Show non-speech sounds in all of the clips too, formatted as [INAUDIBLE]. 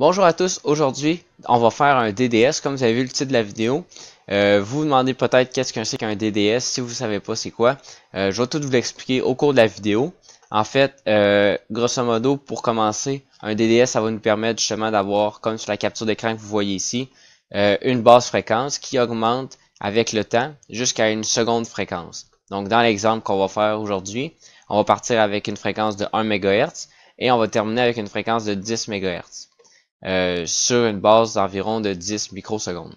Bonjour à tous, aujourd'hui on va faire un DDS comme vous avez vu le titre de la vidéo. Euh, vous vous demandez peut-être qu'est-ce qu'un c'est qu'un DDS si vous ne savez pas c'est quoi. Euh, je vais tout vous l'expliquer au cours de la vidéo. En fait, euh, grosso modo, pour commencer, un DDS ça va nous permettre justement d'avoir, comme sur la capture d'écran que vous voyez ici, une basse fréquence qui augmente avec le temps jusqu'à une seconde fréquence. Donc dans l'exemple qu'on va faire aujourd'hui, on va partir avec une fréquence de 1 MHz et on va terminer avec une fréquence de 10 MHz. Euh, sur une base d'environ de 10 microsecondes.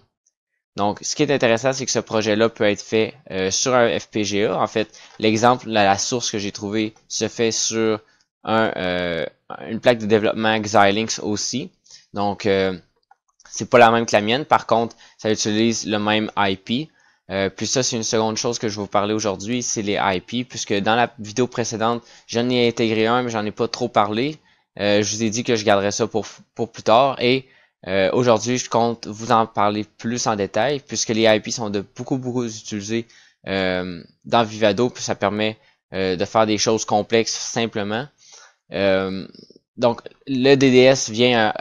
Donc, ce qui est intéressant, c'est que ce projet-là peut être fait euh, sur un FPGA. En fait, l'exemple, la, source que j'ai trouvée se fait sur un, euh, une plaque de développement Xilinx aussi. Donc, euh, c'est pas la même que la mienne. Par contre, ça utilise le même IP. puis ça, c'est une seconde chose que je vais vous parler aujourd'hui, c'est les IP, puisque dans la vidéo précédente, j'en ai intégré un, mais j'en ai pas trop parlé. Euh, je vous ai dit que je garderais ça pour, pour plus tard et euh, aujourd'hui, je compte vous en parler plus en détail puisque les IP sont de beaucoup, beaucoup utilisés euh, dans Vivado, puis ça permet de faire des choses complexes simplement. donc, le DDS vient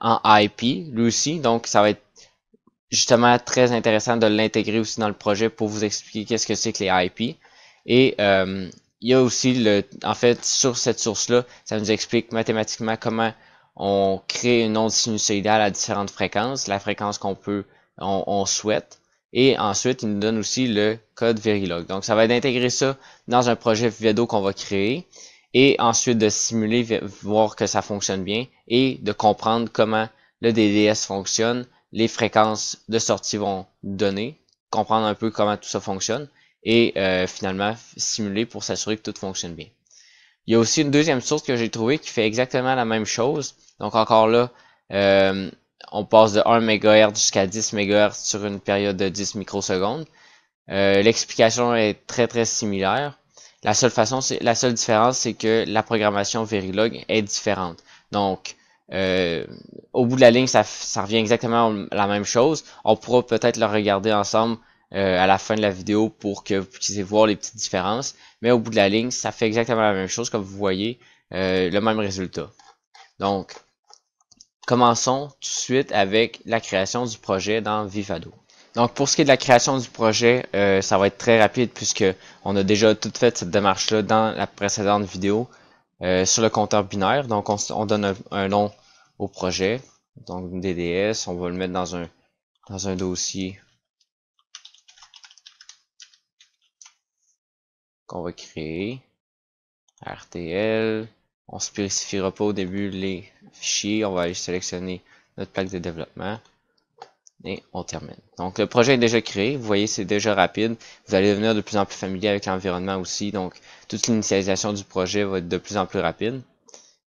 en IP, lui aussi. Donc, ça va être justement très intéressant de l'intégrer aussi dans le projet pour vous expliquer qu'est-ce que c'est que les IP. Et euh, il y a aussi le, en fait, sur cette source-là, ça nous explique mathématiquement comment on crée une onde sinusoïdale à différentes fréquences, la fréquence qu'on peut, on, souhaite. Et ensuite, il nous donne aussi le code Verilog. Donc, ça va être d'intégrer ça dans un projet vidéo qu'on va créer et ensuite de simuler, voir que ça fonctionne bien et de comprendre comment le DDS fonctionne, les fréquences de sortie vont donner, comprendre un peu comment tout ça fonctionne et euh, finalement simuler pour s'assurer que tout fonctionne bien. Il y a aussi une deuxième source que j'ai trouvée qui fait exactement la même chose. Donc encore là, euh, on passe de 1 MHz jusqu'à 10 MHz sur une période de 10 microsecondes. Euh, l'explication est très très similaire. La seule façon, la seule différence, c'est que la programmation Verilog est différente. Donc, au bout de la ligne, ça, revient exactement à la même chose. On pourra peut-être le regarder ensemble euh, à la fin de la vidéo pour que vous puissiez voir les petites différences. Mais au bout de la ligne, ça fait exactement la même chose, comme vous voyez, euh, le même résultat. Donc, commençons tout de suite avec la création du projet dans Vivado. Donc, pour ce qui est de la création du projet, euh, ça va être très rapide puisque on a déjà tout fait cette démarche-là dans la précédente vidéo sur le compteur binaire. Donc, on, donne un, un, nom au projet, donc DDS, on va le mettre dans un, dans un dossier On va créer. RTL. On ne spécifiera pas au début les fichiers. On va aller sélectionner notre plaque de développement. Et on termine. Donc le projet est déjà créé. Vous voyez, c'est déjà rapide. Vous allez devenir de plus en plus familier avec l'environnement aussi. Donc toute l'initialisation du projet va être de plus en plus rapide.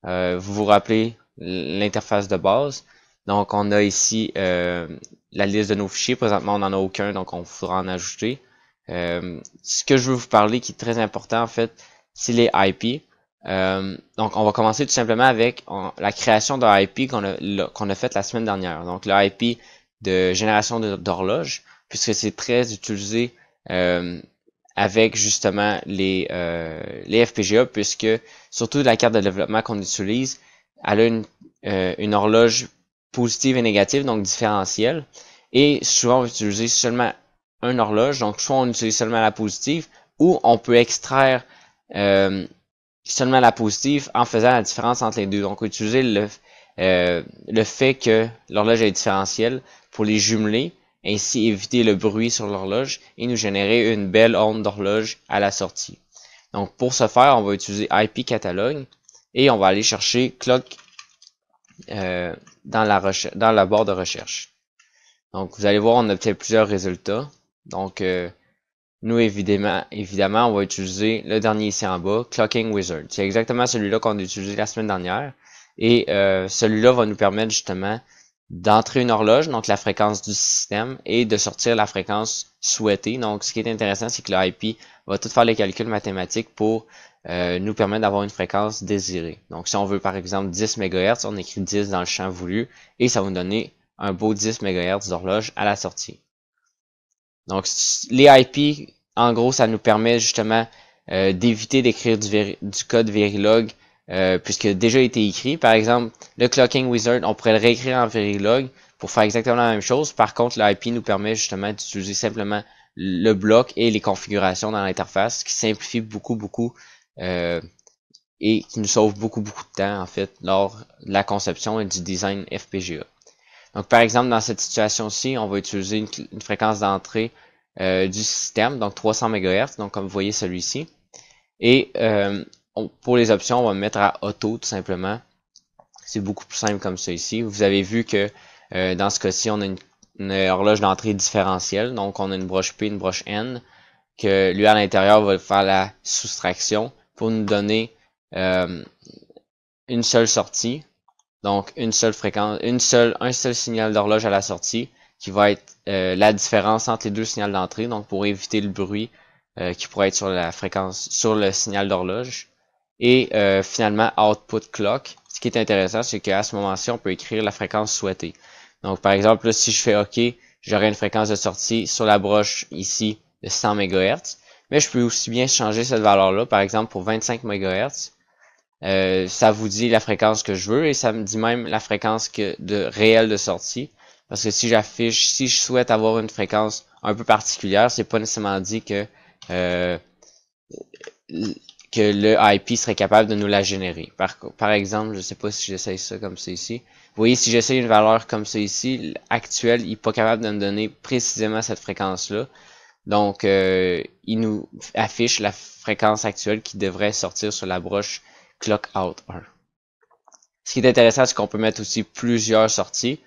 Euh, vous vous rappelez l'interface de base. Donc on a ici euh, la liste de nos fichiers. Présentement, on n'en a aucun, donc on faudra en ajouter. Euh, ce que je veux vous parler qui est très important en fait, c'est les IP. Euh, donc on va commencer tout simplement avec la création d'un IP qu'on a, fait la semaine dernière. Donc le IP de génération d'horloge puisque c'est très utilisé euh, avec justement les, les FPGA, puisque surtout la carte de développement qu'on utilise, elle a une, une horloge positive et négative, donc différentielle. Et souvent, on va utiliser seulement un horloge, donc soit on utilise seulement la positive, ou on peut extraire euh, seulement la positive en faisant la différence entre les deux. Donc utiliser le, euh, le fait que l'horloge est différentielle pour les jumeler, ainsi éviter le bruit sur l'horloge et nous générer une belle onde d'horloge à la sortie. Donc pour ce faire, on va utiliser IP catalogue et on va aller chercher clock euh, dans, la dans la barre de recherche. Donc vous allez voir, on obtient plusieurs résultats. Donc, euh, nous, évidemment, évidemment, on va utiliser le dernier ici en bas, Clocking Wizard. C'est exactement celui-là qu'on a utilisé la semaine dernière. Et euh, celui-là va nous permettre justement d'entrer une horloge, donc la fréquence du système, et de sortir la fréquence souhaitée. Donc, ce qui est intéressant, c'est que le IP va tout faire les calculs mathématiques pour euh, nous permettre d'avoir une fréquence désirée. Donc, si on veut par exemple 10 MHz, on écrit 10 dans le champ voulu, et ça va nous donner un beau 10 MHz d'horloge à la sortie. Donc, les IP, en gros, ça nous permet justement euh, d'éviter d'écrire du, code Verilog euh, déjà été écrit. Par exemple, le Clocking Wizard, on pourrait le réécrire en Verilog pour faire exactement la même chose. Par contre, l'IP nous permet justement d'utiliser simplement le bloc et les configurations dans l'interface, qui simplifie beaucoup, beaucoup euh, et qui nous sauve beaucoup, beaucoup de temps, en fait, lors de la conception et du design FPGA. Donc, par exemple, dans cette situation-ci, on va utiliser une, fréquence d'entrée euh, du système, donc 300 MHz, donc comme vous voyez celui-ci. Et euh, pour les options, on va mettre à auto tout simplement. C'est beaucoup plus simple comme ça ici. Vous avez vu que euh, dans ce cas-ci, on a une, horloge d'entrée différentielle. Donc, on a une broche P, une broche N, que lui à l'intérieur va faire la soustraction pour nous donner une seule sortie donc une seule fréquence, une seule, un seul signal d'horloge à la sortie qui va être euh, la différence entre les deux signaux d'entrée, donc pour éviter le bruit euh, qui pourrait être sur la fréquence, sur le signal d'horloge. Et euh, finalement output clock. Ce qui est intéressant, c'est qu'à ce moment-ci, on peut écrire la fréquence souhaitée. Donc par exemple, si je fais OK, j'aurai une fréquence de sortie sur la broche ici de 100 MHz. Mais je peux aussi bien changer cette valeur-là, par exemple pour 25 MHz euh, ça vous dit la fréquence que je veux et ça me dit même la fréquence que, de réelle de sortie. Parce que si j'affiche, si je souhaite avoir une fréquence un peu particulière, c'est pas nécessairement dit que, euh, que le IP serait capable de nous la générer. Par, exemple, je sais pas si j'essaye ça comme ça ici. Vous voyez, si j'essaye une valeur comme ça ici, actuelle, il est pas capable de me donner précisément cette fréquence-là. Donc, euh, il nous affiche la fréquence actuelle qui devrait sortir sur la broche Clock Out 1. Ce qui est intéressant, c'est qu'on peut mettre aussi plusieurs sorties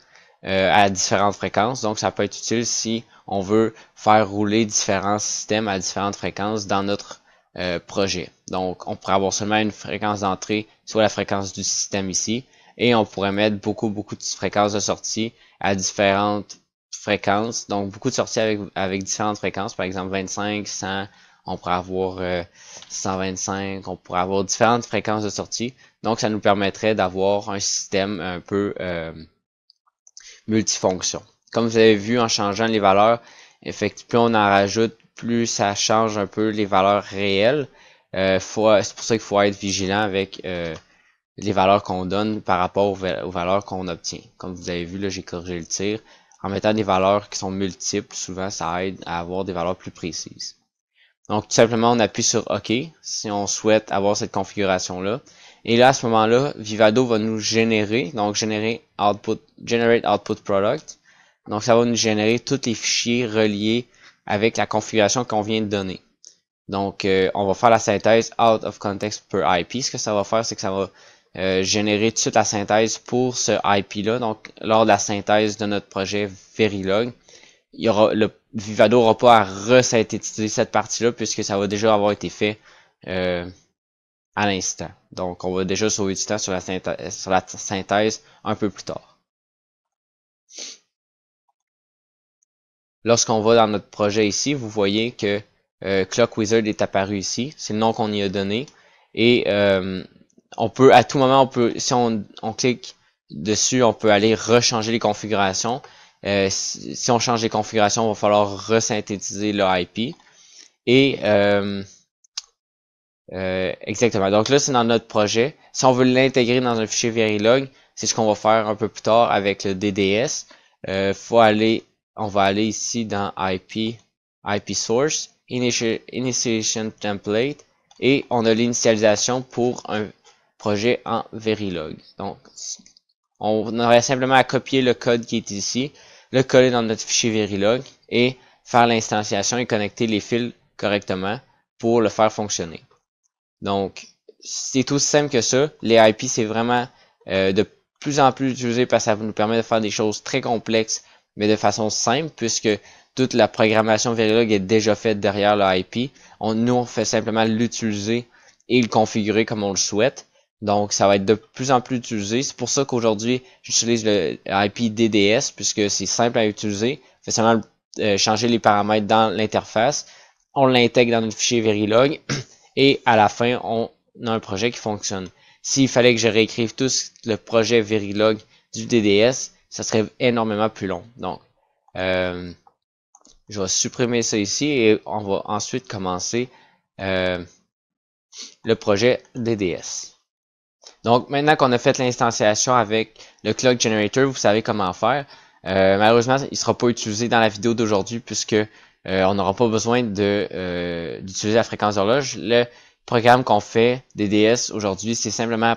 euh, à différentes fréquences. Donc, ça peut être utile si on veut faire rouler différents systèmes à différentes fréquences dans notre euh, projet. Donc, on pourrait avoir seulement une fréquence d'entrée, soit la fréquence du système ici, et on pourrait mettre beaucoup, beaucoup de fréquences de sortie à différentes fréquences. Donc, beaucoup de sorties avec, avec différentes fréquences, par exemple 25, 100, on pourrait avoir 125, euh, on pourrait avoir différentes fréquences de sortie. Donc, ça nous permettrait d'avoir un système un peu euh, multifonction. Comme vous avez vu, en changeant les valeurs, effectivement, plus on en rajoute, plus ça change un peu les valeurs réelles. Euh, c'est pour ça qu'il faut être vigilant avec les valeurs qu'on donne par rapport aux, aux valeurs qu'on obtient. Comme vous avez vu, là, j'ai corrigé le tir. En mettant des valeurs qui sont multiples, souvent, ça aide à avoir des valeurs plus précises. Donc tout simplement, on appuie sur OK si on souhaite avoir cette configuration-là. Et là, à ce moment-là, Vivado va nous générer, donc générer output, generate output product. Donc ça va nous générer tous les fichiers reliés avec la configuration qu'on vient de donner. Donc euh, on va faire la synthèse out of context per IP. Ce que ça va faire, c'est que ça va euh, générer toute la synthèse pour ce IP-là. Donc lors de la synthèse de notre projet Verilog, il y aura, le Vivado n'aura pas à resynthétiser cette partie-là puisque ça va déjà avoir été fait euh, à l'instant. Donc on va déjà sauver du temps sur la, synthèse, un peu plus tard. Lorsqu'on va dans notre projet ici, vous voyez que euh, Clock Wizard est apparu ici. C'est le nom qu'on y a donné. Et euh, on peut à tout moment, on peut, si on, on clique dessus, on peut aller rechanger les configurations. Euh, si, on change les configurations, il va falloir resynthétiser le IP. Et euh, euh, exactement. Donc là, c'est dans notre projet. Si on veut l'intégrer dans un fichier Verilog, c'est ce qu'on va faire un peu plus tard avec le DDS. Euh, faut aller, on va aller ici dans IP, IP source, initiation template, et on a l'initialisation pour un projet en Verilog. Donc, on aurait simplement à copier le code qui est ici le coller dans notre fichier Verilog et faire l'instanciation et connecter les fils correctement pour le faire fonctionner. Donc, c'est tout simple que ça. Les IP, c'est vraiment euh, de plus en plus utilisé parce que ça nous permet de faire des choses très complexes, mais de façon simple, puisque toute la programmation Verilog est déjà faite derrière le IP. On, nous, on fait simplement l'utiliser et le configurer comme on le souhaite. Donc, ça va être de plus en plus utilisé. C'est pour ça qu'aujourd'hui, j'utilise le IP DDS puisque c'est simple à utiliser. Fait seulement euh, changer les paramètres dans l'interface. On l'intègre dans notre fichier Verilog [CLEARS THROAT] et à la fin, on a un projet qui fonctionne. S'il fallait que je réécrive tout le projet Verilog du DDS, ça serait énormément plus long. Donc, euh, je vais supprimer ça ici et on va ensuite commencer euh, le projet DDS. Donc maintenant qu'on a fait l'instanciation avec le Clock Generator, vous savez comment faire. Euh, malheureusement, il ne sera pas utilisé dans la vidéo d'aujourd'hui puisque euh, on n'aura pas besoin euh, d'utiliser la fréquence d'horloge. Le programme qu'on fait DDS aujourd'hui, c'est simplement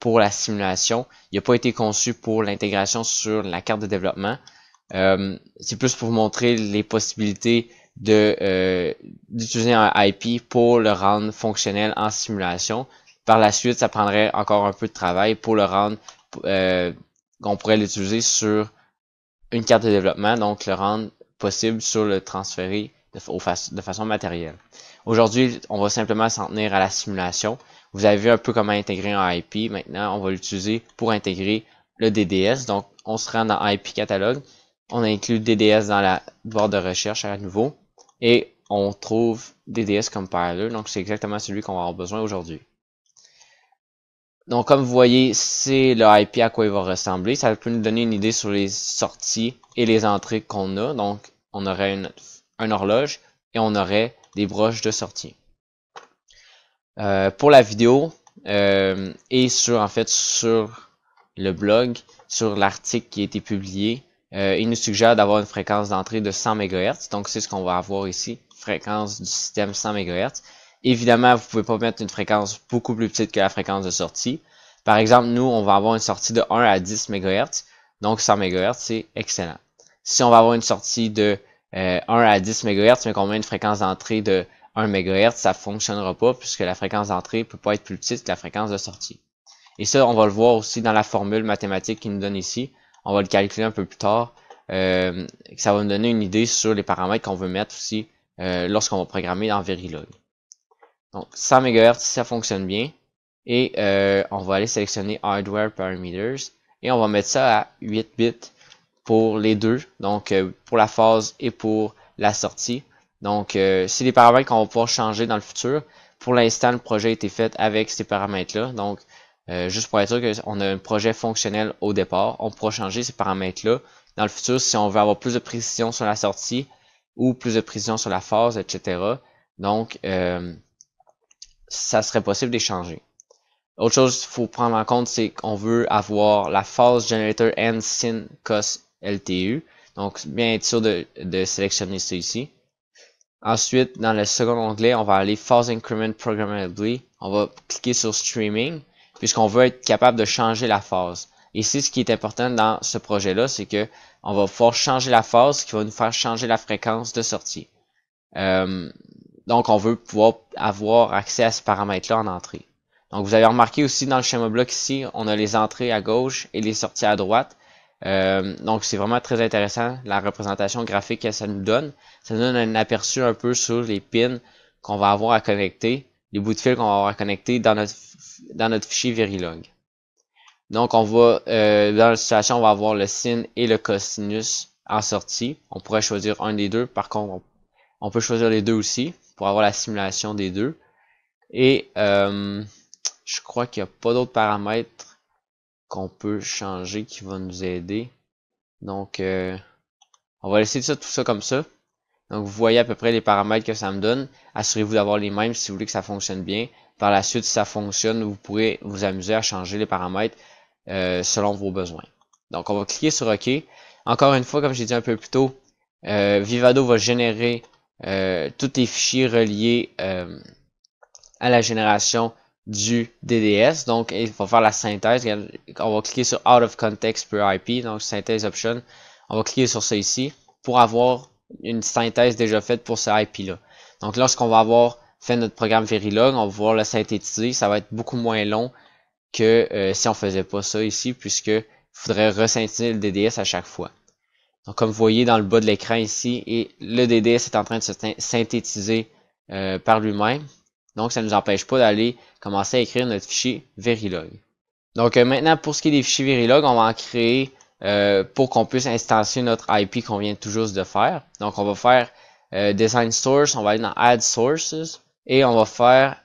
pour la simulation. Il n'a pas été conçu pour l'intégration sur la carte de développement. c'est plus pour montrer les possibilités de d'utiliser un IP pour le rendre fonctionnel en simulation. Par la suite, ça prendrait encore un peu de travail pour le rendre, euh, qu'on pourrait l'utiliser sur une carte de développement, donc le rendre possible sur le transférer de, façon matérielle. Aujourd'hui, on va simplement s'en tenir à la simulation. Vous avez vu un peu comment intégrer un IP. Maintenant, on va l'utiliser pour intégrer le DDS. Donc, on se rend dans IP catalogue. On inclut DDS dans la barre de recherche à nouveau. Et on trouve DDS compiler. Donc, c'est exactement celui qu'on va avoir besoin aujourd'hui. Donc, comme vous voyez, c'est le IP à quoi il va ressembler. Ça peut nous donner une idée sur les sorties et les entrées qu'on a. Donc, on aurait une, horloge et on aurait des broches de sortie. Euh, pour la vidéo euh, et sur, en fait, sur le blog, sur l'article qui a été publié, euh, il nous suggère d'avoir une fréquence d'entrée de 100 MHz. Donc, c'est ce qu'on va avoir ici, fréquence du système 100 MHz. Évidemment, vous pouvez pas mettre une fréquence beaucoup plus petite que la fréquence de sortie. Par exemple, nous, on va avoir une sortie de 1 à 10 MHz. Donc 100 MHz, c'est excellent. Si on va avoir une sortie de 1 euh, à 10 MHz, mais qu'on met une fréquence d'entrée de 1 MHz, ça fonctionnera pas puisque la fréquence d'entrée peut pas être plus petite que la fréquence de sortie. Et ça, on va le voir aussi dans la formule mathématique qu'il nous donne ici. On va le calculer un peu plus tard. Euh, ça va nous donner une idée sur les paramètres qu'on veut mettre aussi euh, lorsqu'on va programmer dans Verilog. Donc 100 MHz ça fonctionne bien. Et euh, on va aller sélectionner Hardware Parameters. Et on va mettre ça à 8 bits pour les deux. Donc euh, pour la phase et pour la sortie. Donc euh, c'est des paramètres qu'on va pouvoir changer dans le futur. Pour l'instant, le projet a été fait avec ces paramètres-là. Donc juste pour être sûr qu'on a un projet fonctionnel au départ, on pourra changer ces paramètres-là dans le futur si on veut avoir plus de précision sur la sortie ou plus de précision sur la phase, etc. Donc, euh, ça serait possible d'échanger. Autre chose qu'il faut prendre en compte, c'est qu'on veut avoir la phase generator and sin cos LTU. Donc, bien être sûr de, sélectionner ça ici. Ensuite, dans le second onglet, on va aller Phase Increment Programmably. On va cliquer sur Streaming, puisqu'on veut être capable de changer la phase. Ici, ce qui est important dans ce projet-là, c'est que on va pouvoir changer la phase qui va nous faire changer la fréquence de sortie. Euh, donc, on veut pouvoir avoir accès à ce paramètre-là en entrée. Donc, vous avez remarqué aussi dans le schéma bloc ici, on a les entrées à gauche et les sorties à droite. Euh, donc, c'est vraiment très intéressant la représentation graphique que ça nous donne. Ça nous donne un aperçu un peu sur les pins qu'on va avoir à connecter, les bouts de fil qu'on va avoir à connecter dans notre, dans notre fichier Verilog. Donc, on va euh, dans la situation, on va avoir le sin et le cosinus en sortie. On pourrait choisir un des deux. Par contre, on peut choisir les deux aussi pour avoir la simulation des deux. Et euh, je crois qu'il n'y a pas d'autres paramètres qu'on peut changer qui vont nous aider. Donc, euh, on va laisser tout ça comme ça. Donc, vous voyez à peu près les paramètres que ça me donne. Assurez-vous d'avoir les mêmes si vous voulez que ça fonctionne bien. Par la suite, si ça fonctionne, vous pourrez vous amuser à changer les paramètres euh, selon vos besoins. Donc, on va cliquer sur OK. Encore une fois, comme j'ai dit un peu plus tôt, Vivado va générer euh, tous les fichiers reliés euh, à la génération du DDS. Donc, il faut faire la synthèse. On va cliquer sur Out of Context per IP, donc Synthèse Option. On va cliquer sur ça ici pour avoir une synthèse déjà faite pour ce IP-là. Donc, lorsqu'on va avoir fait notre programme Verilog, on va pouvoir le synthétiser. Ça va être beaucoup moins long que euh, si on faisait pas ça ici, puisque il faudrait resynthétiser le DDS à chaque fois. Donc, comme vous voyez dans le bas de l'écran ici, et le DDS est en train de se synthétiser euh, par lui-même. Donc, ça ne nous empêche pas d'aller commencer à écrire notre fichier Verilog. Donc, euh, maintenant, pour ce qui est des fichiers Verilog, on va en créer euh, pour qu'on puisse instancier notre IP qu'on vient tout de faire. Donc, on va faire Design Source, on va aller dans Add Sources, et on va faire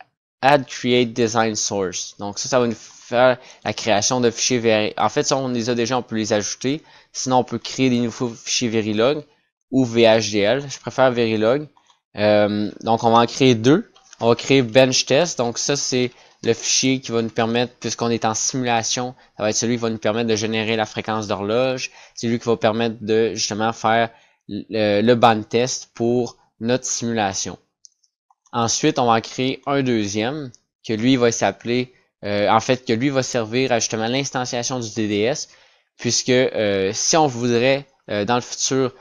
Add Create Design Source. Donc, ça, ça va nous faire la création de fichiers Verilog. En fait, si on les a déjà, on peut les ajouter. Sinon, on peut créer des nouveaux fichiers Verilog ou VHDL. Je préfère Verilog. Euh, donc, on va en créer deux. On va créer Bench Test. Donc, ça, c'est le fichier qui va nous permettre, puisqu'on est en simulation, ça va être celui qui va nous permettre de générer la fréquence d'horloge. C'est lui qui va permettre de justement faire le, le band test pour notre simulation. Ensuite, on va en créer un deuxième, que lui va s'appeler euh, en fait, que lui va servir à justement l'instanciation du DDS, puisque euh, si on voudrait euh, dans le futur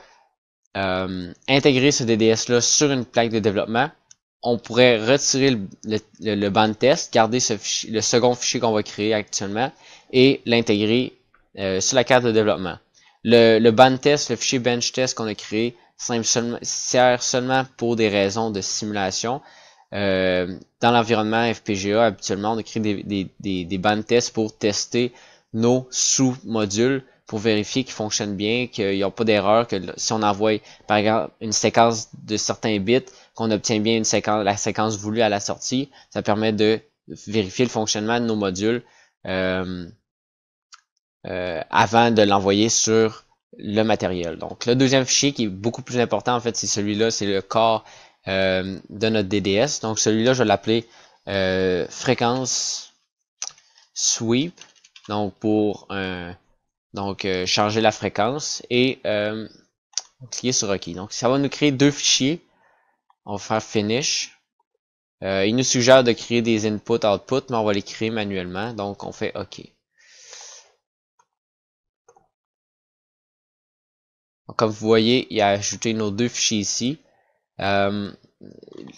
intégrer ce DDS-là sur une plaque de développement, on pourrait retirer le, le, ban test, garder ce le second fichier qu'on va créer actuellement et l'intégrer sur la carte de développement. Le, le ban test, le fichier bench test qu'on a créé, sert seulement pour des raisons de simulation. Euh, dans l'environnement FPGA, habituellement, on écrit des, des, des, des bandes tests pour tester nos sous-modules pour vérifier qu'ils fonctionnent bien, qu'il n'y a pas d'erreur, que si on envoie par exemple une séquence de certains bits, qu'on obtient bien une séquence, la séquence voulue à la sortie, ça permet de vérifier le fonctionnement de nos modules euh, euh, avant de l'envoyer sur le matériel. Donc le deuxième fichier qui est beaucoup plus important en fait, c'est celui-là, c'est le corps euh, de notre DDS. Donc celui-là, je vais l'appeler euh, fréquence sweep, donc pour changer donc, euh, la fréquence et euh, cliquer sur OK. Donc ça va nous créer deux fichiers. On va faire finish. il nous suggère de créer des inputs, output, mais on va les créer manuellement. Donc on fait OK. comme vous voyez, il a ajouté nos deux fichiers ici. Euh,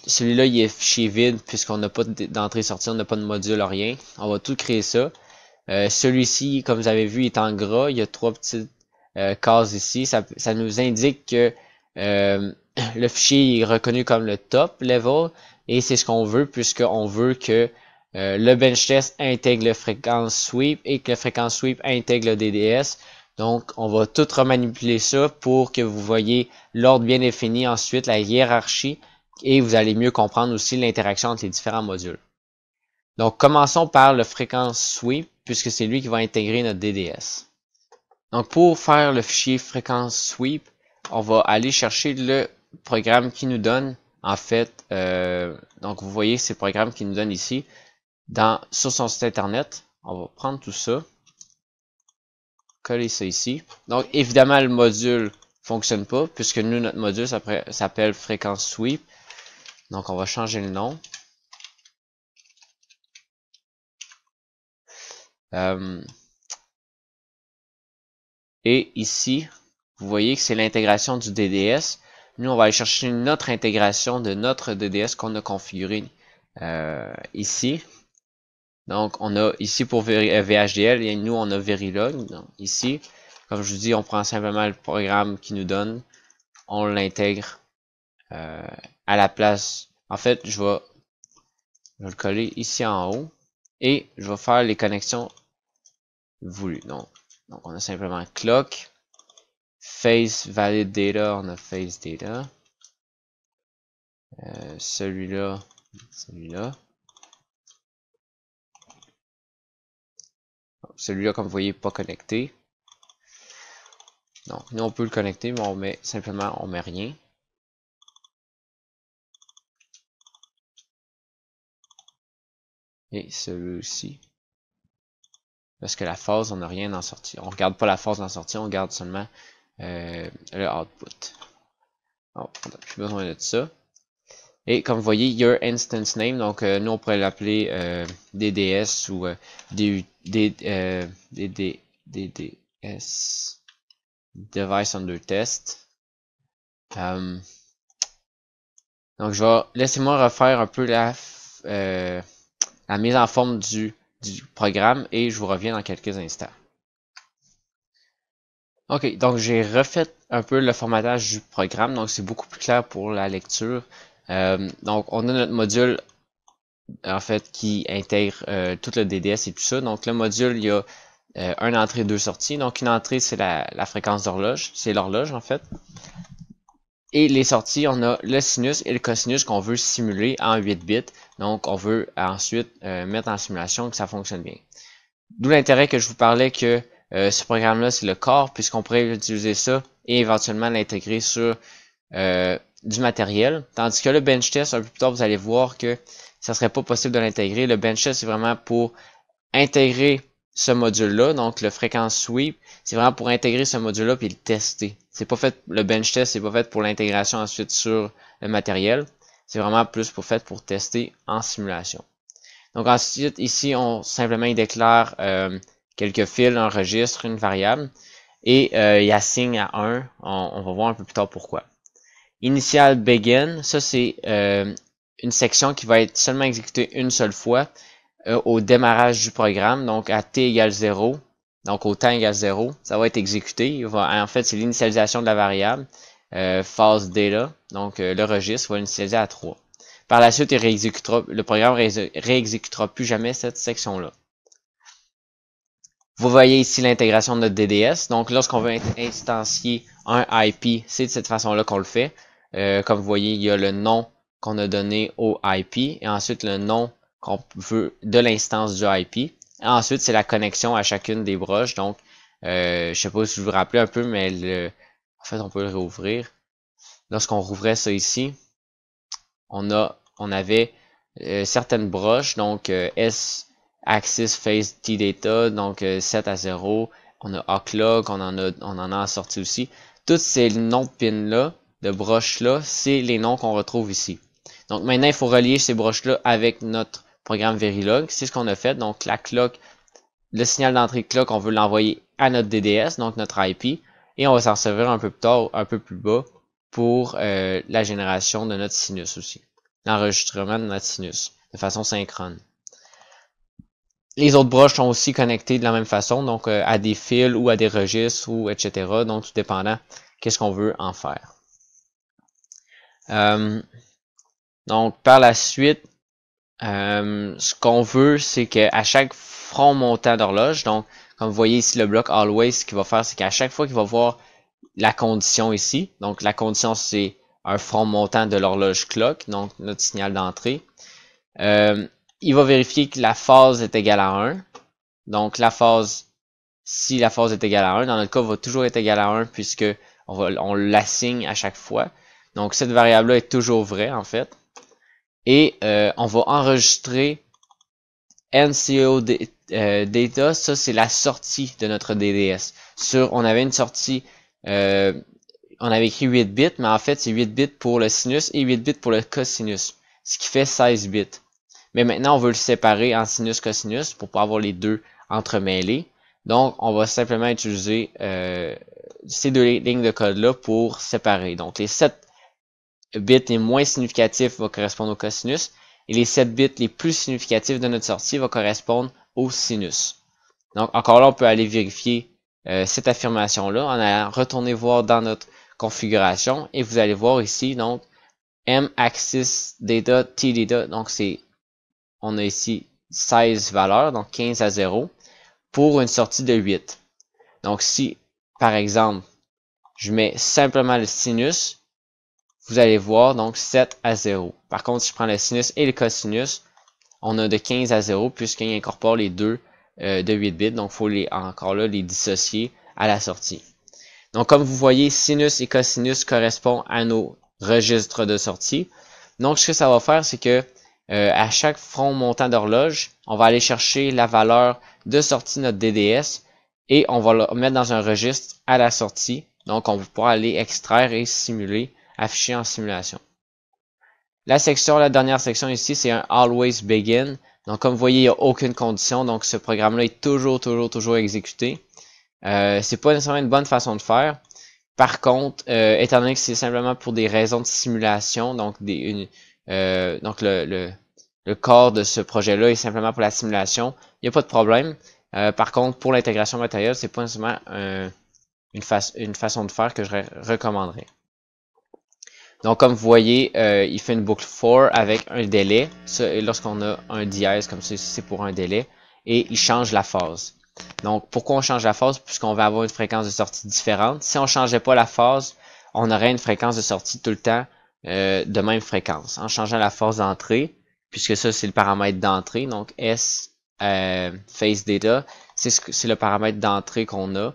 celui-là, il est fichier vide puisqu'on n'a pas d'entrée-sortie, on n'a pas de module, rien. On va tout créer ça. Euh, celui-ci, comme vous avez vu, est en gras. Il y a trois petites euh, cases ici. Ça, ça, nous indique que [CLEARS THROAT] le fichier est reconnu comme le top level et c'est ce qu'on veut puisqu'on veut que le bench test intègre le fréquence sweep et que le fréquence sweep intègre le DDS. Donc, on va tout remanipuler ça pour que vous voyez l'ordre bien défini, ensuite la hiérarchie, et vous allez mieux comprendre aussi l'interaction entre les différents modules. Donc, commençons par le fréquence sweep, puisque c'est lui qui va intégrer notre DDS. Donc, pour faire le fichier fréquence sweep, on va aller chercher le programme qui nous donne, en fait, euh, donc vous voyez ces programmes qui nous donne ici, dans, sur son site internet. On va prendre tout ça coller ça ici. Donc, évidemment, le module fonctionne pas, puisque nous, notre module s'appelle fréquence sweep. Donc, on va changer le nom. Euh, et ici, vous voyez que c'est l'intégration du DDS. Nous, on va aller chercher une autre intégration de notre DDS qu'on a configuré euh, ici. Donc, on a ici pour VHDL euh, et nous, on a Verilog. Donc, ici, comme je vous dis, on prend simplement le programme qui nous donne. On l'intègre euh, à la place. En fait, je vais, le coller ici en haut et je vais faire les connexions voulues. Donc, on a simplement clock, face valid data, on a face data. Euh, celui-là, celui-là. Celui-là, comme vous voyez, pas connecté. Donc, nous, on peut le connecter, mais on met simplement, on met rien. Et celui-ci. Parce que la phase, on n'a rien en sortie. On ne regarde pas la phase en sortie, on regarde seulement euh, le output. on n'a plus besoin de ça. Et comme vous voyez, Your instance name, donc euh, nous on pourrait l'appeler euh, DDS ou euh, DDS euh, Device Under Test. donc je vais laissez-moi refaire un peu la, la mise en forme du, du programme et je vous reviens dans quelques instants. Ok, donc j'ai refait un peu le formatage du programme, donc c'est beaucoup plus clair pour la lecture. Euh, donc, on a notre module, en fait, qui intègre euh, tout le DDS et tout ça. Donc, le module, il y a euh, une entrée, deux sorties. Donc, une entrée, c'est la, fréquence d'horloge. C'est l'horloge, en fait. Et les sorties, on a le sinus et le cosinus qu'on veut simuler en 8 bits. Donc, on veut ensuite mettre en simulation que ça fonctionne bien. D'où l'intérêt que je vous parlais que ce programme-là, c'est le corps, puisqu'on pourrait utiliser ça et éventuellement l'intégrer sur du matériel. Tandis que le bench test, un peu plus tard, vous allez voir que ça ne serait pas possible de l'intégrer. Le bench test, c'est vraiment pour intégrer ce module-là, donc le fréquence sweep, c'est vraiment pour intégrer ce module-là puis le tester. C'est pas fait, le bench test, c'est pas fait pour l'intégration ensuite sur le matériel. C'est vraiment plus pour fait pour tester en simulation. Donc ensuite, ici, on simplement déclare euh, quelques fils, un registre, une variable, et euh, il assigne à 1. on va voir un peu plus tard pourquoi. Initial Begin, ça c'est euh, une section qui va être seulement exécutée une seule fois euh, au démarrage du programme, donc à t égale 0, donc au temps égale 0, ça va être exécuté. en fait, c'est l'initialisation de la variable, euh, phase data, donc euh, le registre va l'initialiser à 3. Par la suite, réexécutera, le programme réexécutera plus jamais cette section-là. Vous voyez ici l'intégration de notre DDS. Donc, lorsqu'on veut instancier un IP, c'est de cette façon-là qu'on le fait. Euh, comme vous voyez, il y a le nom qu'on a donné au IP et ensuite le nom qu'on veut de l'instance du IP. ensuite, c'est la connexion à chacune des broches. Donc, euh, je sais pas si je vous rappelez un peu, mais en fait, on peut le réouvrir. Lorsqu'on rouvrait ça ici, on, a, on avait euh, certaines broches, donc euh, S axis phase T data, donc 7 à 0, on a O-Clock, on en a, on en a sorti aussi. Tous ces noms de pins là de broches-là, c'est les noms qu'on retrouve ici. Donc maintenant, il faut relier ces broches-là avec notre programme Verilog. C'est ce qu'on a fait. Donc la clock, le signal d'entrée clock, on veut l'envoyer à notre DDS, donc notre IP. Et on va s'en servir un peu plus tard, un peu plus bas, pour euh, la génération de notre sinus aussi. L'enregistrement de notre sinus, de façon synchrone. Les autres broches sont aussi connectées de la même façon, donc euh, à des fils ou à des registres ou etc. Donc tout dépendant qu'est-ce qu'on veut en faire. Euh, donc par la suite, euh, ce qu'on veut, c'est qu'à chaque front montant d'horloge, donc comme vous voyez ici le bloc always, ce qu'il va faire, c'est qu'à chaque fois qu'il va voir la condition ici, donc la condition c'est un front montant de l'horloge clock, donc notre signal d'entrée, euh, il va vérifier que la phase est égale à 1. Donc la phase, si la phase est égale à 1, dans notre cas, va toujours être égale à 1 puisque on l'assigne à chaque fois. Donc cette variable-là est toujours vraie en fait. Et euh, on va enregistrer NCO euh, data, ça c'est la sortie de notre DDS. Sur, on avait une sortie, euh, on avait écrit 8 bits, mais en fait c'est 8 bits pour le sinus et 8 bits pour le cosinus, ce qui fait 16 bits. Mais maintenant on veut le séparer en sinus-cosinus pour pas avoir les deux entremêlés. Donc on va simplement utiliser ces deux lignes de code là pour séparer. Donc les 7 bit les moins significatifs va correspondre au cosinus et les 7 bits les plus significatifs de notre sortie vont correspondre au sinus. Donc encore là, on peut aller vérifier euh, cette affirmation-là en allant retourner voir dans notre configuration et vous allez voir ici donc M axis data T data donc c'est on a ici 16 valeurs donc 15 à 0 pour une sortie de 8. Donc si par exemple je mets simplement le sinus vous allez voir donc 7 à 0. Par contre, si je prends le sinus et le cosinus, on a de 15 à 0 puisqu'il incorpore les deux euh, de 8 bits. Donc, il faut les, encore là les dissocier à la sortie. Donc, comme vous voyez, sinus et cosinus correspondent à nos registres de sortie. Donc, ce que ça va faire, c'est que euh, à chaque front montant d'horloge, on va aller chercher la valeur de sortie de notre DDS et on va le mettre dans un registre à la sortie. Donc, on va pouvoir aller extraire et simuler affiché en simulation. La section, la dernière section ici, c'est un Always Begin. Donc, comme vous voyez, il n'y a aucune condition. Donc, ce programme-là est toujours, toujours, toujours exécuté. Euh, c'est pas nécessairement une bonne façon de faire. Par contre, euh, étant donné que c'est simplement pour des raisons de simulation, donc des, euh, donc le, le, corps de ce projet-là est simplement pour la simulation, il n'y a pas de problème. Euh, par contre, pour l'intégration matérielle, c'est pas nécessairement une, une façon de faire que je recommanderais. Donc, comme vous voyez, euh, il fait une boucle for avec un délai. Lorsqu'on a un dièse comme ça, c'est pour un délai. Et il change la phase. Donc, pourquoi on change la phase? Puisqu'on va avoir une fréquence de sortie différente. Si on changeait pas la phase, on aurait une fréquence de sortie tout le temps euh, de même fréquence. En changeant la phase d'entrée, puisque ça, c'est le paramètre d'entrée. Donc, S euh, phase data, c'est ce le paramètre d'entrée qu'on a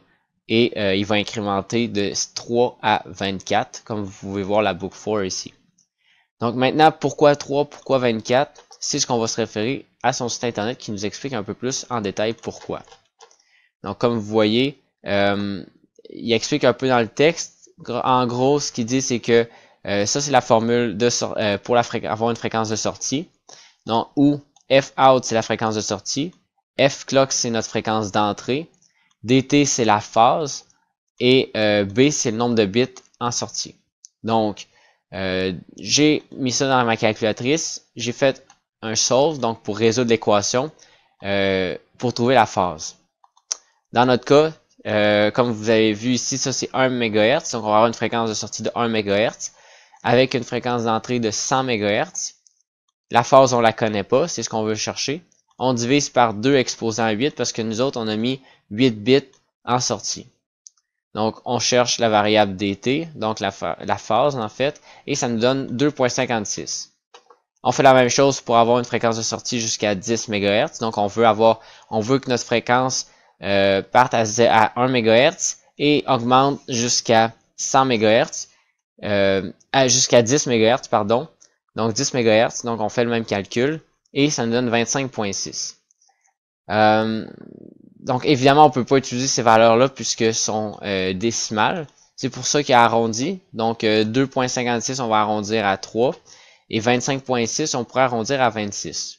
et euh, il va incrémenter de 3 à 24, comme vous pouvez voir la boucle 4 ici. Donc maintenant, pourquoi 3, pourquoi 24 C'est ce qu'on va se référer à son site internet qui nous explique un peu plus en détail pourquoi. Donc comme vous voyez, euh, il explique un peu dans le texte. En gros, ce qu'il dit, c'est que euh, ça, c'est la formule pour avoir une fréquence de sortie. Donc, où F out, c'est la fréquence de sortie. F clock, c'est notre fréquence d'entrée. DT, c'est la phase. Et euh, B, c'est le nombre de bits en sortie. Donc, euh, j'ai mis ça dans ma calculatrice. J'ai fait un solve, donc pour résoudre l'équation, euh, pour trouver la phase. Dans notre cas, comme vous avez vu ici, ça c'est 1 MHz. Donc on va avoir une fréquence de sortie de 1 MHz avec une fréquence d'entrée de 100 MHz. La phase, on la connaît pas, c'est ce qu'on veut chercher. On divise par 2 exposant 8 parce que nous autres, on a mis 8 bits en sortie. Donc, on cherche la variable dt, donc la, phase en fait, et ça nous donne 2.56. On fait la même chose pour avoir une fréquence de sortie jusqu'à 10 MHz. Donc, on veut avoir, on veut que notre fréquence euh, parte à, 1 MHz et augmente jusqu'à 100 MHz, euh, jusqu'à 10 MHz, pardon. Donc, 10 MHz, donc on fait le même calcul et ça nous donne 25.6 donc évidemment, on ne peut pas utiliser ces valeurs-là puisque sont euh, décimales. C'est pour ça qu'il a arrondi. Donc 2.56, euh, on va arrondir à 3. Et 25.6, on pourrait arrondir à 26.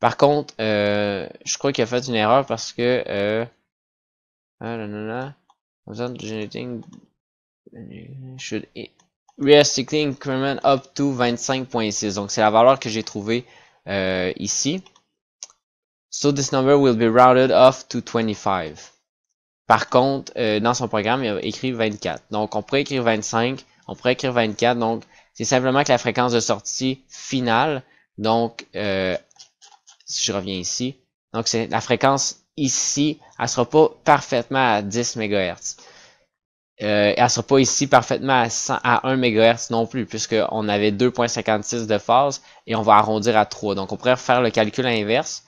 Par contre, euh, je crois qu'il a fait une erreur parce que... ah, là, là, là, should realistically increment up to 25.6. Donc c'est la valeur que j'ai trouvée ici. So this number will be routed off to 25. Par contre, euh, dans son programme, il a écrit 24. Donc, on pourrait écrire 25, on pourrait écrire 24. Donc, c'est simplement que la fréquence de sortie finale, donc, si euh, je reviens ici, donc c'est la fréquence ici, elle sera pas parfaitement à 10 MHz. Euh, elle sera pas ici parfaitement à, à 1 MHz non plus, puisqu'on avait 2.56 de phase et on va arrondir à 3. Donc, on pourrait refaire le calcul inverse.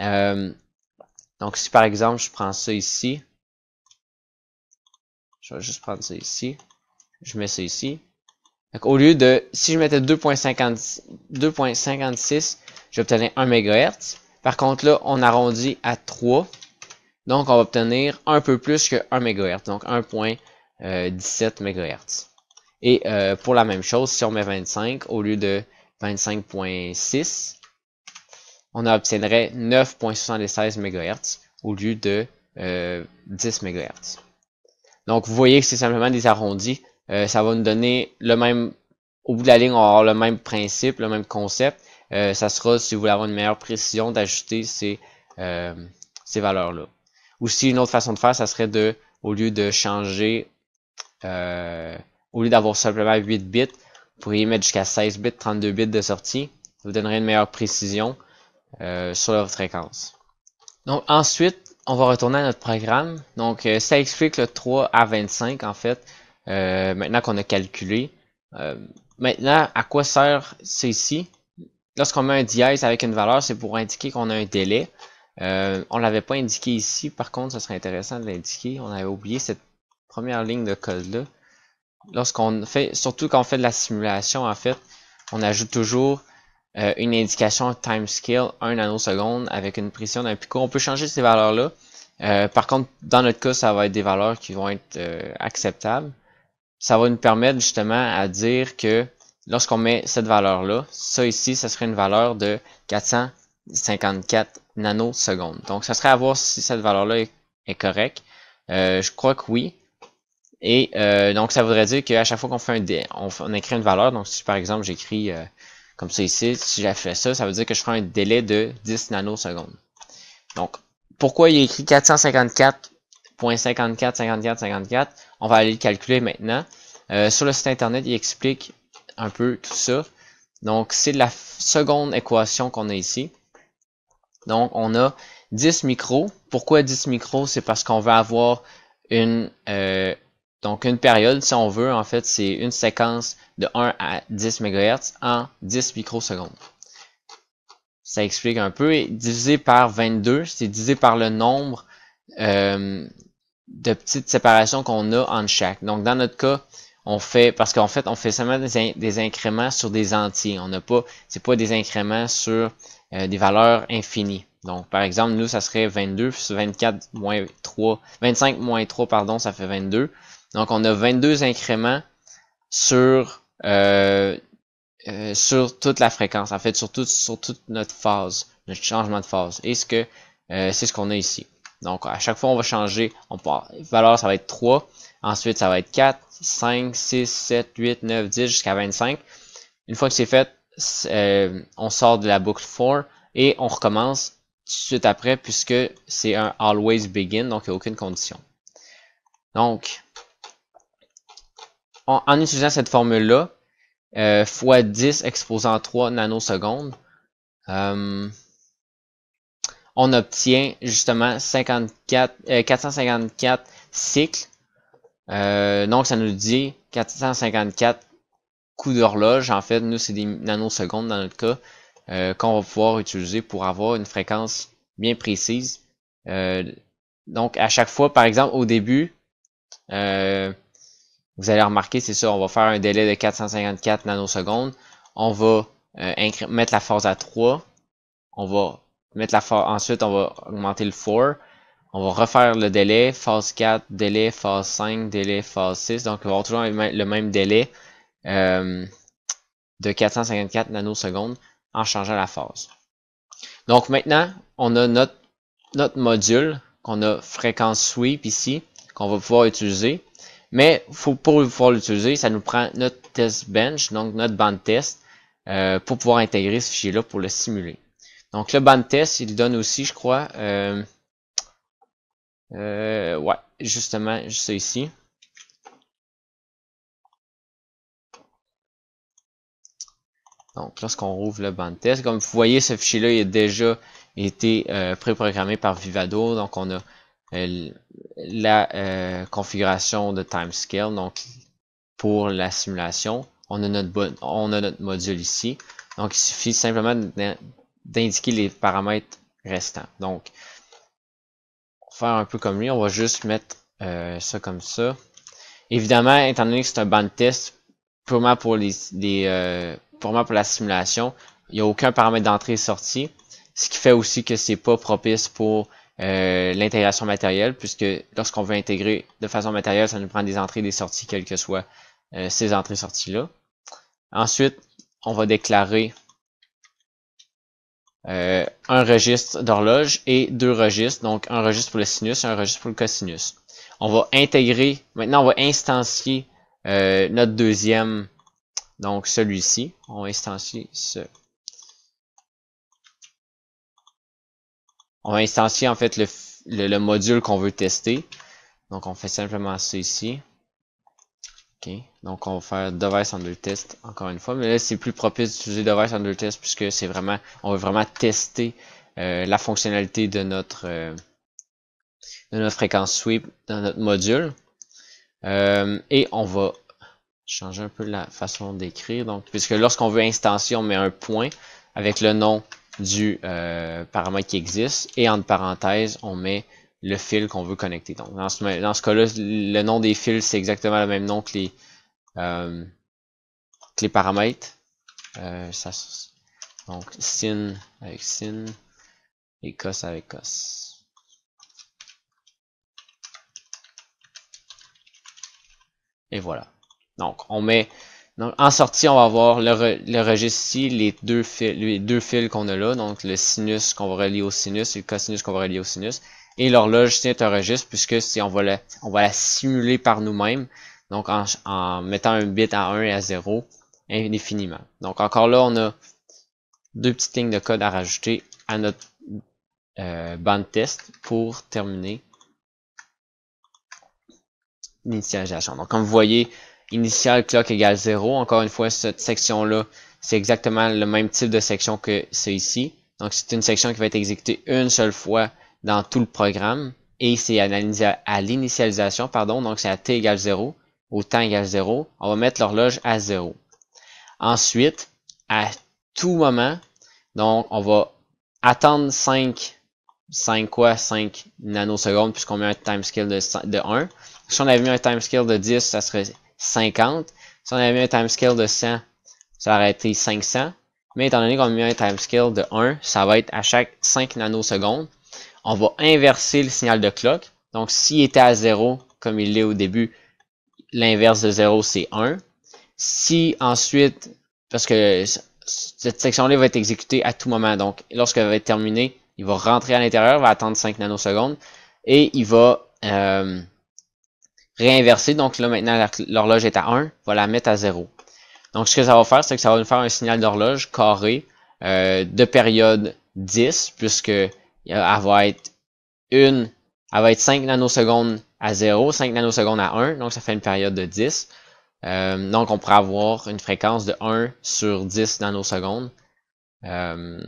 Euh, donc si par exemple je prends ça ici, je vais juste prendre ça ici, je mets ça ici. Donc au lieu de, si je mettais 2.56, j'obtenais 1 MHz. Par contre là, on arrondit à 3, donc on va obtenir un peu plus que 1 MHz, donc 1.17 euh, MHz. Et euh, pour la même chose, si on met 25 au lieu de 25.6, on obtiendrait 9.76 MHz au lieu de 10 euh, MHz. Donc vous voyez que c'est simplement des arrondis. Euh, ça va nous donner le même, au bout de la ligne, on va avoir le même principe, le même concept. Euh, ça sera, si vous voulez avoir une meilleure précision, d'ajouter ces, ces valeurs-là. Aussi, une autre façon de faire, ça serait de, au lieu de changer, au lieu d'avoir simplement 8 bits, vous pourriez mettre jusqu'à 16 bits, 32 bits de sortie. Ça vous donnerait une meilleure précision. Euh, sur leur fréquence. Donc ensuite, on va retourner à notre programme. Donc euh, ça explique le 3 à 25 en fait, euh, maintenant qu'on a calculé. maintenant, à quoi sert ceci? Lorsqu'on met un dièse avec une valeur, c'est pour indiquer qu'on a un délai. on ne l'avait pas indiqué ici, par contre, ce serait intéressant de l'indiquer. On avait oublié cette première ligne de code-là. Lorsqu'on fait, surtout quand on fait de la simulation, en fait, on ajoute toujours euh, une indication time scale 1 nanoseconde avec une pression d'un picot. On peut changer ces valeurs-là. Euh, par contre, dans notre cas, ça va être des valeurs qui vont être euh, acceptables. Ça va nous permettre justement à dire que lorsqu'on met cette valeur-là, ça ici, ça serait une valeur de 454 nanosecondes. Donc, ça serait à voir si cette valeur-là est, correcte. je crois que oui. Et donc, ça voudrait dire qu'à chaque fois qu'on fait un écrit une valeur. Donc, si par exemple, j'écris comme ça ici, si j'ai fait ça, ça veut dire que je ferai un délai de 10 nanosecondes. Donc, pourquoi il est écrit 454.54, 54, 54? On va aller le calculer maintenant. Euh, sur le site internet, il explique un peu tout ça. Donc, c'est la seconde équation qu'on a ici. Donc, on a 10 micros. Pourquoi 10 micros? C'est parce qu'on veut avoir une, euh, donc une période, si on veut, en fait, c'est une séquence de 1 à 10 MHz en 10 microsecondes. Ça explique un peu. Et divisé par 22, c'est divisé par le nombre euh, de petites séparations qu'on a en chaque. Donc dans notre cas, on fait parce qu'en fait on fait seulement des, incréments sur des entiers. On n'a pas, c'est pas des incréments sur euh, des valeurs infinies. Donc par exemple nous ça serait 22 plus 24 moins 3, 25 moins 3 pardon ça fait 22. Donc on a 22 incréments sur euh, euh, sur toute la fréquence, en fait, sur, sur toute notre phase, notre changement de phase. Et ce que euh, c'est ce qu'on a ici. Donc, à chaque fois, on va changer. On part, valeur, ça va être 3. Ensuite, ça va être 4, 5, 6, 7, 8, 9, 10 jusqu'à 25. Une fois que c'est fait, euh, on sort de la boucle 4 et on recommence tout de suite après puisque c'est un always begin, donc il n'y a aucune condition. Donc, en, utilisant cette formule-là, euh, fois 10 exposant 3 nanosecondes, euh, on obtient justement 54, 454 euh, cycles. donc, ça nous dit 454 coups d'horloge. En fait, nous, c'est des nanosecondes dans notre cas qu'on va pouvoir utiliser pour avoir une fréquence bien précise. donc, à chaque fois, par exemple, au début, vous allez remarquer, c'est ça, on va faire un délai de 454 nanosecondes. Euh, on va mettre la phase à 3. On va mettre la phase, ensuite on va augmenter le 4. On va refaire le délai, phase 4, délai, phase 5, délai, phase 6. Donc, on va toujours toujours le même délai euh, de 454 nanosecondes en changeant la phase. Donc, maintenant, on a notre, notre module qu'on a fréquence sweep ici, qu'on va pouvoir utiliser. Mais faut, pour pouvoir l'utiliser, ça nous prend notre test bench, donc notre band test, euh, pour pouvoir intégrer ce fichier-là pour le simuler. Donc le band test, il donne aussi, je crois, euh, euh, ouais, justement, juste ici. Donc lorsqu'on rouvre le band test, comme vous voyez, ce fichier-là il a déjà été préprogrammé par Vivado, donc on a la euh, configuration de timescale, donc pour la simulation, on a notre, on a notre module ici. Donc, il suffit simplement d'indiquer les paramètres restants. Donc, faire un peu comme lui, on va juste mettre euh, ça comme ça. Évidemment, étant donné que c'est un band de test, purement pour, les, euh, pour la simulation, il n'y a aucun paramètre d'entrée et sortie. Ce qui fait aussi que c'est pas propice pour euh, l'intégration matérielle, puisque lorsqu'on veut intégrer de façon matérielle, ça nous prend des entrées et des sorties, quelles que soient euh, ces entrées-sorties-là. Ensuite, on va déclarer euh, un registre d'horloge et deux registres, donc un registre pour le sinus et un registre pour le cosinus. On va intégrer, maintenant on va instancier notre deuxième, donc celui-ci. On va instancier ce on va instancier en fait le, module qu'on veut tester. Donc on fait simplement ça ici. OK. Donc on va faire device under test encore une fois. Mais là c'est plus propice d'utiliser device under test puisque c'est vraiment, on veut vraiment tester euh, la fonctionnalité de notre, euh, de notre fréquence sweep dans notre module. Euh, et on va changer un peu la façon d'écrire. Donc, puisque lorsqu'on veut instancier, on met un point avec le nom du euh, paramètre qui existe et entre parenthèses, on met le fil qu'on veut connecter. Donc, dans ce, dans ce cas-là, le nom des fils, c'est exactement le même nom que les, euh, les paramètres. Euh, ça, donc, sin avec sin et cos avec cos. Et voilà. Donc, on met donc, en sortie, on va avoir le, registre ici, les deux, fils, les deux fils qu'on a là, donc le sinus qu'on va relier au sinus et le cosinus qu'on va relier au sinus. Et l'horloge, c'est un registre puisque si on va la, on va simuler par nous-mêmes, donc en, mettant un bit à 1 et à 0 indéfiniment. Donc encore là, on a deux petites lignes de code à rajouter à notre euh, bande test pour terminer l'initialisation. Donc comme vous voyez, initial clock égale 0. Encore une fois, cette section-là, c'est exactement le même type de section que c'est ici. Donc, c'est une section qui va être exécutée une seule fois dans tout le programme. Et c'est à l'initialisation, pardon, donc c'est à t égale 0, au temps égale 0. On va mettre l'horloge à 0. Ensuite, à tout moment, donc on va attendre 5, 5 quoi? 5 nanosecondes puisqu'on met un timescale de, de 1. Si on avait mis un timescale de 10, ça serait 50. Si on avait mis un timescale de 100, ça aurait été 500. Mais étant donné qu'on a mis un timescale de 1, ça va être à chaque 5 nanosecondes. On va inverser le signal de clock. Donc, s'il était à 0, comme il l'est au début, l'inverse de 0, c'est 1. Si ensuite, parce que cette section-là va être exécutée à tout moment, donc lorsqu'elle va être terminée, il va rentrer à l'intérieur, va attendre 5 nanosecondes, et il va... Euh, réinverser. Donc là, maintenant, l'horloge est à 1, va la mettre à 0. Donc, ce que ça va faire, c'est que ça va nous faire un signal d'horloge carré euh, de période 10, puisque euh, elle va être une, va être 5 nanosecondes à 0, 5 nanosecondes à 1, donc ça fait une période de 10. Euh, donc, on pourra avoir une fréquence de 1 sur 10 nanosecondes. Euh,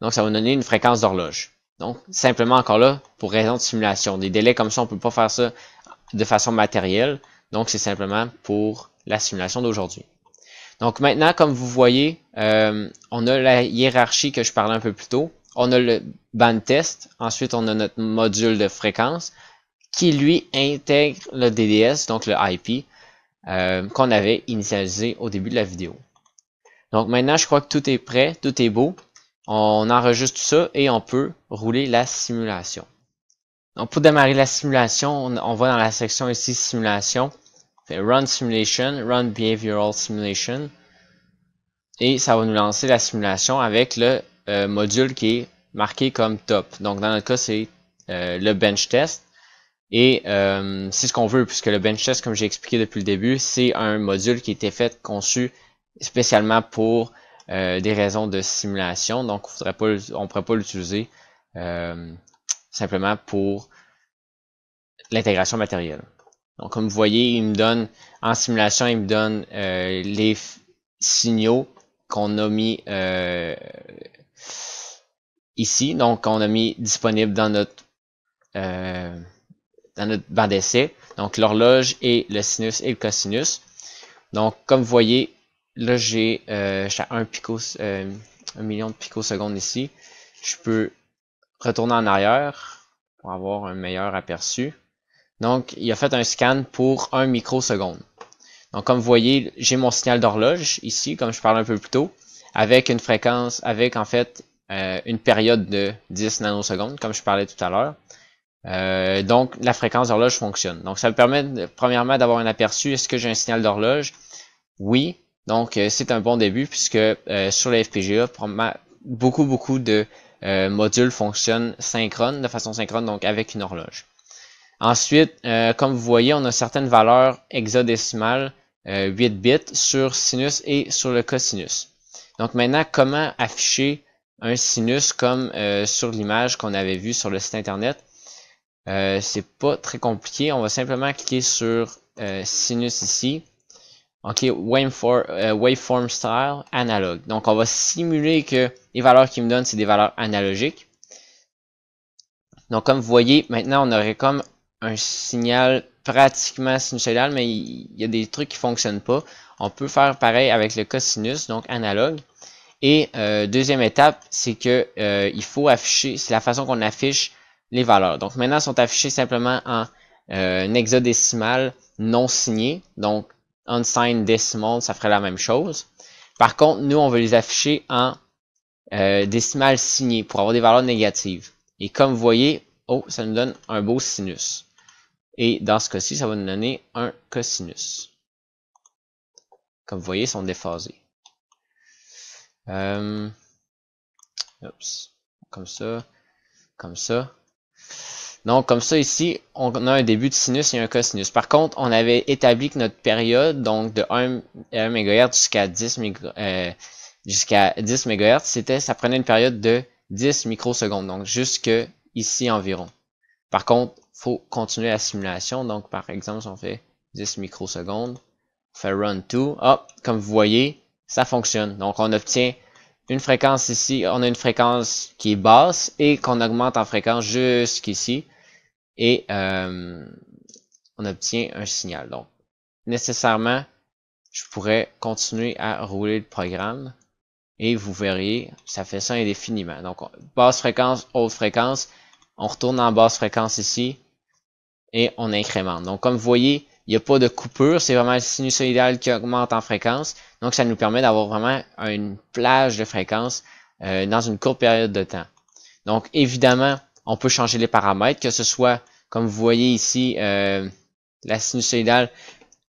donc, ça va nous donner une fréquence d'horloge. Donc, simplement encore là, pour raison de simulation. Des délais comme ça, on ne peut pas faire ça de façon matérielle. Donc, c'est simplement pour la simulation d'aujourd'hui. Donc maintenant, comme vous voyez, euh, on a la hiérarchie que je parlais un peu plus tôt. On a le band test. Ensuite, on a notre module de fréquence qui, lui, intègre le DDS, donc le IP, euh, qu'on avait initialisé au début de la vidéo. Donc maintenant, je crois que tout est prêt, tout est beau. On enregistre tout ça et on peut rouler la simulation. Donc pour démarrer la simulation, on, va dans la section ici simulation. Fait run simulation, run behavioral simulation. Et ça va nous lancer la simulation avec le euh, module qui est marqué comme top. Donc dans notre cas, c'est euh, le bench test. Et euh, c'est ce qu'on veut, puisque le bench test, comme j'ai expliqué depuis le début, c'est un module qui était fait, conçu spécialement pour euh, des raisons de simulation. Donc, on ne pourrait pas l'utiliser euh, simplement pour l'intégration matérielle. Donc, comme vous voyez, il me donne, en simulation, il me donne euh, les signaux qu'on a mis ici. Donc, qu'on a mis disponible dans notre, dans notre banc d'essai. Donc, l'horloge et le sinus et le cosinus. Donc, comme vous voyez, Là, j'ai euh, 1 pico, euh, million de picosecondes ici. Je peux retourner en arrière pour avoir un meilleur aperçu. Donc, il a fait un scan pour un microseconde. Donc, comme vous voyez, j'ai mon signal d'horloge ici, comme je parlais un peu plus tôt, avec une fréquence, avec en fait euh, une période de 10 nanosecondes, comme je parlais tout à l'heure. Euh, donc, la fréquence d'horloge fonctionne. Donc, ça me permet, premièrement, d'avoir un aperçu. Est-ce que j'ai un signal d'horloge? Oui. Donc, euh, c'est un bon début puisque euh, sur la FPGA, beaucoup, beaucoup de euh, modules fonctionnent synchrone, de façon synchrone, donc avec une horloge. Ensuite, comme vous voyez, on a certaines valeurs hexadécimales 8 bits sur sinus et sur le cosinus. Donc maintenant, comment afficher un sinus comme sur l'image qu'on avait vue sur le site internet? Euh, c'est pas très compliqué. On va simplement cliquer sur sinus ici. OK, waveform, euh, waveform style analogue. Donc, on va simuler que les valeurs qu'il me donne, c'est des valeurs analogiques. Donc, comme vous voyez, maintenant, on aurait comme un signal pratiquement sinusoidal, mais il, y a des trucs qui ne fonctionnent pas. On peut faire pareil avec le cosinus, donc analogue. Et euh, deuxième étape, c'est que euh, il faut afficher, c'est la façon qu'on affiche les valeurs. Donc maintenant, elles sont affichées simplement en hexadécimal non signé. Donc unsigned decimal, ça ferait la même chose. Par contre, nous, on veut les afficher en euh, signé pour avoir des valeurs négatives. Et comme vous voyez, oh, ça nous donne un beau sinus. Et dans ce cas-ci, ça va nous donner un cosinus. Comme vous voyez, ils sont déphasés. Euh, comme ça, comme ça. Donc, comme ça, ici, on a un début de sinus et un cosinus. Par contre, on avait établi que notre période, donc de 1, euh, MHz jusqu'à 10, euh, 10 MHz, c'était, ça prenait une période de 10 microsecondes, donc jusque ici environ. Par contre, faut continuer la simulation. Donc, par exemple, si on fait 10 microsecondes, on fait run to, hop, comme vous voyez, ça fonctionne. Donc, on obtient une fréquence ici, on a une fréquence qui est basse et qu'on augmente en fréquence jusqu'ici et euh, on obtient un signal. Donc, nécessairement, je pourrais continuer à rouler le programme et vous verriez, ça fait ça indéfiniment. Donc, basse fréquence, haute fréquence, on retourne en basse fréquence ici et on incrémente. Donc, comme vous voyez, il n'y a pas de coupure, c'est vraiment le sinusoïdal qui augmente en fréquence. Donc, ça nous permet d'avoir vraiment une plage de fréquence euh, dans une courte période de temps. Donc, évidemment, on peut changer les paramètres, que ce soit, comme vous voyez ici, euh, la sinusoïdale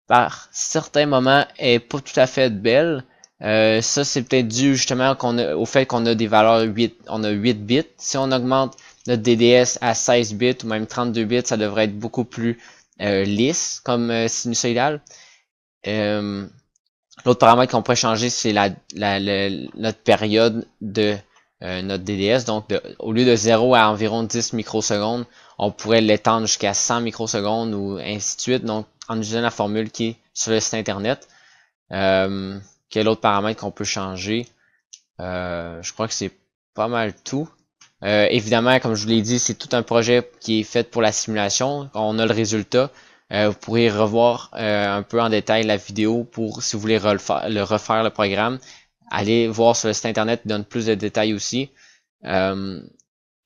par certains moments est pas tout à fait belle. Euh, ça, c'est peut-être dû justement qu'on au fait qu'on a des valeurs 8, on a 8 bits. Si on augmente notre DDS à 16 bits ou même 32 bits, ça devrait être beaucoup plus euh, lisse comme euh, sinusoïdale. L'autre paramètre qu'on pourrait changer, c'est notre période de euh, notre DDS. Donc, au lieu de 0 à environ 10 microsecondes, on pourrait l'étendre jusqu'à 100 microsecondes ou ainsi de suite. Donc, en utilisant la formule qui est sur le site internet. Euh, quel autre paramètre qu'on peut changer? Euh, je crois que c'est pas mal tout. évidemment, comme je vous l'ai dit, c'est tout un projet qui est fait pour la simulation. On a le résultat. vous pourrez revoir un peu en détail la vidéo pour si vous voulez le refaire le programme. Allez voir sur le site internet, donne plus de détails aussi. Euh,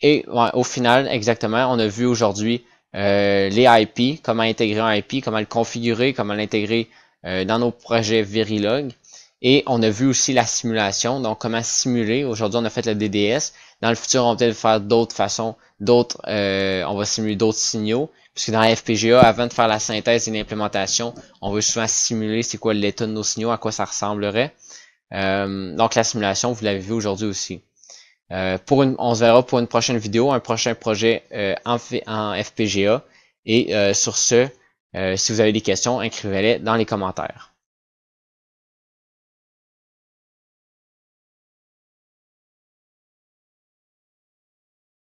et au final, exactement, on a vu aujourd'hui euh, les IP, comment intégrer un IP, comment le configurer, comment l'intégrer euh, dans nos projets Verilog. Et on a vu aussi la simulation, donc comment simuler. Aujourd'hui, on a fait le DDS. Dans le futur, on va peut-être faire d'autres façons, d'autres, euh, on va simuler d'autres signaux. Puisque dans la FPGA, avant de faire la synthèse et l'implémentation, on veut souvent simuler c'est quoi l'état de nos signaux, à quoi ça ressemblerait. Euh, donc la simulation, vous l'avez vu aujourd'hui aussi. Euh, pour une, on se verra pour une prochaine vidéo, un prochain projet euh, en, en, FPGA. Et sur ce, si vous avez des questions, écrivez les dans les commentaires.